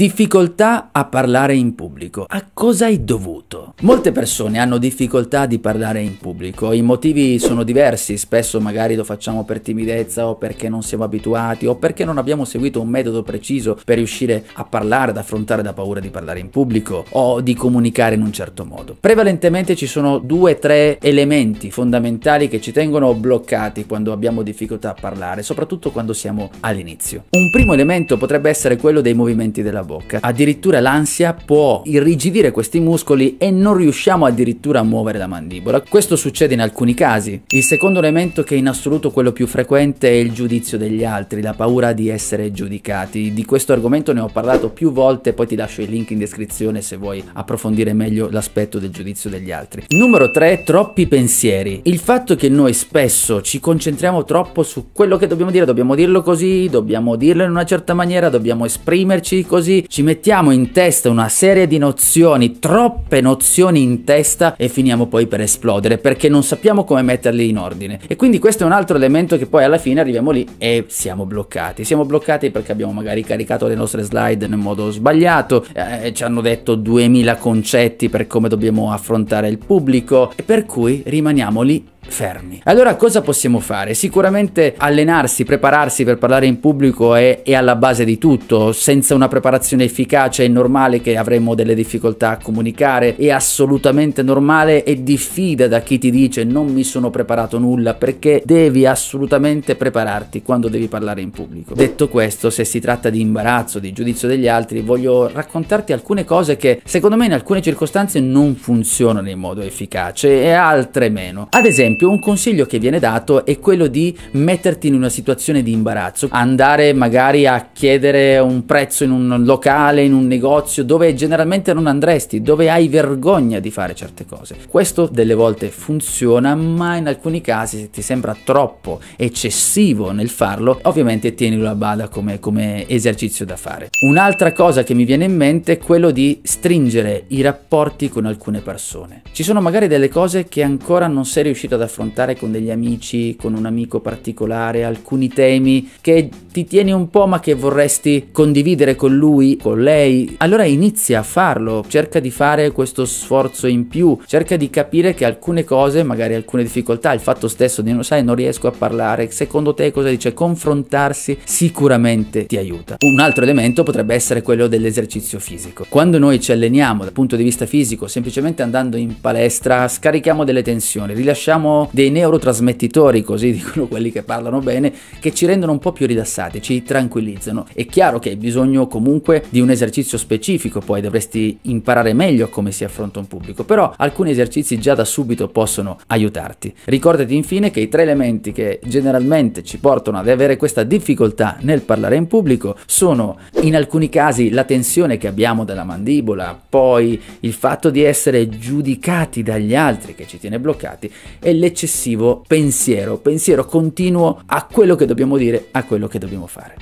Difficoltà a parlare in pubblico. A cosa è dovuto? Molte persone hanno difficoltà di parlare in pubblico. I motivi sono diversi, spesso magari lo facciamo per timidezza o perché non siamo abituati o perché non abbiamo seguito un metodo preciso per riuscire a parlare, ad affrontare la paura di parlare in pubblico o di comunicare in un certo modo. Prevalentemente ci sono due o tre elementi fondamentali che ci tengono bloccati quando abbiamo difficoltà a parlare, soprattutto quando siamo all'inizio. Un primo elemento potrebbe essere quello dei movimenti della bocca. Addirittura l'ansia può irrigidire questi muscoli e non riusciamo addirittura a muovere la mandibola. Questo succede in alcuni casi. Il secondo elemento che è in assoluto quello più frequente è il giudizio degli altri, la paura di essere giudicati. Di questo argomento ne ho parlato più volte, poi ti lascio il link in descrizione se vuoi approfondire meglio l'aspetto del giudizio degli altri. Numero 3, troppi pensieri. Il fatto che noi spesso ci concentriamo troppo su quello che dobbiamo dire, dobbiamo dirlo così, dobbiamo dirlo in una certa maniera, dobbiamo esprimerci così così ci mettiamo in testa una serie di nozioni, troppe nozioni in testa e finiamo poi per esplodere perché non sappiamo come metterle in ordine. E quindi questo è un altro elemento che poi alla fine arriviamo lì e siamo bloccati. Siamo bloccati perché abbiamo magari caricato le nostre slide nel modo sbagliato, eh, eh ci hanno detto 2000 concetti per come dobbiamo affrontare il pubblico e per cui rimaniamo lì fermi. Allora cosa possiamo fare? Sicuramente allenarsi, prepararsi per parlare in pubblico è, è, alla base di tutto, senza una preparazione efficace è normale che avremo delle difficoltà a comunicare, è assolutamente normale e diffida da chi ti dice non mi sono preparato nulla perché devi assolutamente prepararti quando devi parlare in pubblico. Detto questo, se si tratta di imbarazzo, di giudizio degli altri, voglio raccontarti alcune cose che secondo me in alcune circostanze non funzionano in modo efficace e altre meno. Ad esempio, esempio, un consiglio che viene dato è quello di metterti in una situazione di imbarazzo, andare magari a chiedere un prezzo in un locale, in un negozio dove generalmente non andresti, dove hai vergogna di fare certe cose. Questo delle volte funziona, ma in alcuni casi se ti sembra troppo eccessivo nel farlo, ovviamente tienilo a bada come, come esercizio da fare. Un'altra cosa che mi viene in mente è quello di stringere i rapporti con alcune persone. Ci sono magari delle cose che ancora non sei riuscito ad ad affrontare con degli amici, con un amico particolare, alcuni temi che ti tieni un po' ma che vorresti condividere con lui, con lei, allora inizia a farlo, cerca di fare questo sforzo in più, cerca di capire che alcune cose, magari alcune difficoltà, il fatto stesso di non sai non riesco a parlare, secondo te cosa dice? Confrontarsi sicuramente ti aiuta. Un altro elemento potrebbe essere quello dell'esercizio fisico. Quando noi ci alleniamo dal punto di vista fisico, semplicemente andando in palestra, scarichiamo delle tensioni, rilasciamo abbiamo dei neurotrasmettitori, così dicono quelli che parlano bene, che ci rendono un po' più rilassati, ci tranquillizzano. È chiaro che hai bisogno comunque di un esercizio specifico, poi dovresti imparare meglio come si affronta un pubblico, però alcuni esercizi già da subito possono aiutarti. Ricordati infine che i tre elementi che generalmente ci portano ad avere questa difficoltà nel parlare in pubblico sono in alcuni casi la tensione che abbiamo della mandibola, poi il fatto di essere giudicati dagli altri che ci tiene bloccati e l'eccessivo pensiero, pensiero continuo a quello che dobbiamo dire, a quello che dobbiamo fare.